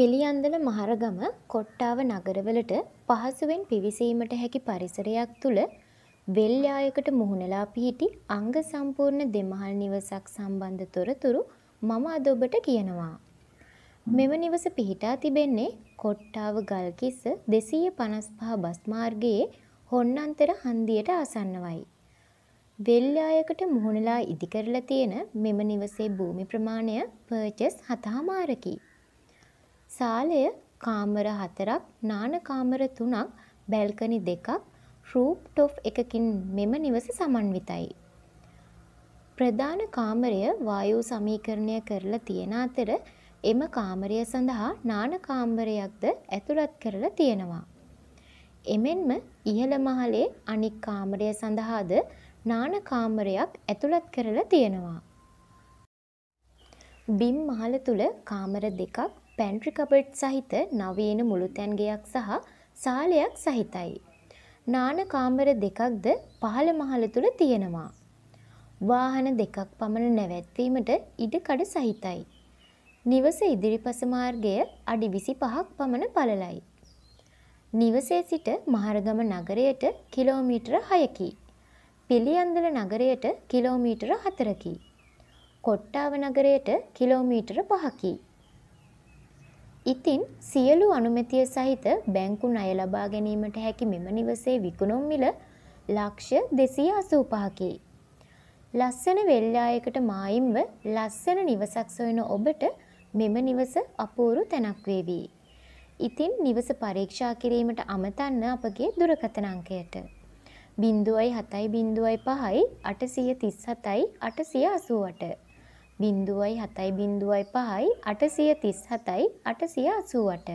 පිළියන්දල මහරගම කොට්ටාව නගරවලට පහසුවෙන් පිවිසීමට හැකි පරිසරයක් තුළ වෙල්යායකට මුහුණලා පිහිටි අංග සම්පූර්ණ දෙමහල් නිවසක් සම්බන්ධ තොරතුරු මම අද ඔබට කියනවා. මෙම නිවස පිහිටා තිබෙන්නේ කොට්ටාව ගල්කිස්ස දෙසීය පනස්පහ බස්මාර්ගයේ හොන්නන්තර හන්දියට ආසන්නවයි. වෙල්ලායකට මුහුණලා ඉදිකරලා තියෙන මෙම නිවසේ භූමි ප්‍රමාණය පර්චස් හතාමාරකි. සාලය කාමර හතරක් නාන කාමර තුනක් බැල්කනි දෙකක් රූප් ටොප් එකකින් මෙම නිවස සමන්විතයි. ප්‍රධාන කාමරය වායු සමීකරණය කරලා තියෙන අතර එම කාමරය සඳහා නාන කාමරයක්ද ඇතුළත් කරලා තියෙනවා. එමෙන්ම ඉහළ මහලේ අනික් කාමරය සඳහාද නාන කාමරයක් ඇතුළත් කරලා තියෙනවා. බිම් මහල තුල කාමර දෙකක් පැන්ට්‍රි කබට් සහිත නවීන මුළුතැන්ගයක් සහ සාලයක් සහිතයි. නාන කාමර දෙකක්ද පහළ මහල තුළ තියෙනවා. වාහන දෙකක් පමණ නැවැත්වීමට ඉඩකඩ සහිතයි. නිවස ඉදිරිපස මාර්ගය අඩි 25ක් පමණ පළලයි. නිවසේ සිට මහරගම නගරයට කිලෝමීටර 6කි. පිළියන්දල නගරයට කිලෝමීටර 4කි. කොට්ටාව නගරයට කිලෝමීටර 5කි. ඉතින් සියලු අනුමැතිය සහිත බැංකු ණය ලබා ගැනීමට හැකි මෙම නිවසේ විකුණුම් මිල ලක්ෂ දෙසිය අසූපහකි. ලස්සන වෙල්ලායකට මායිම්ව ලස්සන නිවසක් සොයන ඔබට මෙම නිවස අපූරු තැනක් වේවී. ඉතින් නිවස පරීක්ෂා කිරීමට අමතන්න අපගේ දුරකථන අංකයට. බින්දුවයි හතයි බින්දුවයි පහයි අටසිය තිස් හතයි අටසිය අසුවට. බින්දුවයි හතයි බින්දුවයි පහයි අටසිය තිස් හතයි අටසිය අසුවට.